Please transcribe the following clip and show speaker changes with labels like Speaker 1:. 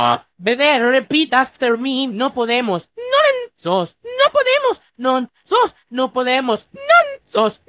Speaker 1: Ah.
Speaker 2: Beder, repeat after me, no podemos. No sos, no podemos. No sos, no podemos. No sos,